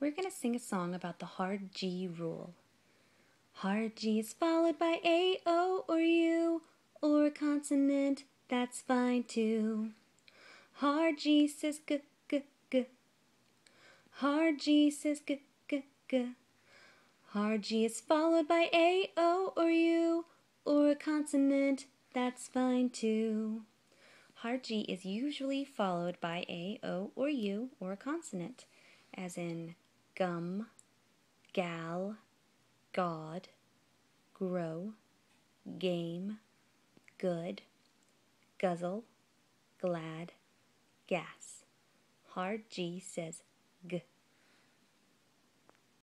we're going to sing a song about the hard G rule. Hard G is followed by A, O, or U, or a consonant, that's fine too. Hard G says g, g, g. Hard G says g, g, g. Hard G is followed by A, O, or U, or a consonant, that's fine too. Hard G is usually followed by A, O, or U, or a consonant, as in gum, gal, god, grow, game, good, guzzle, glad, gas. Hard G says g.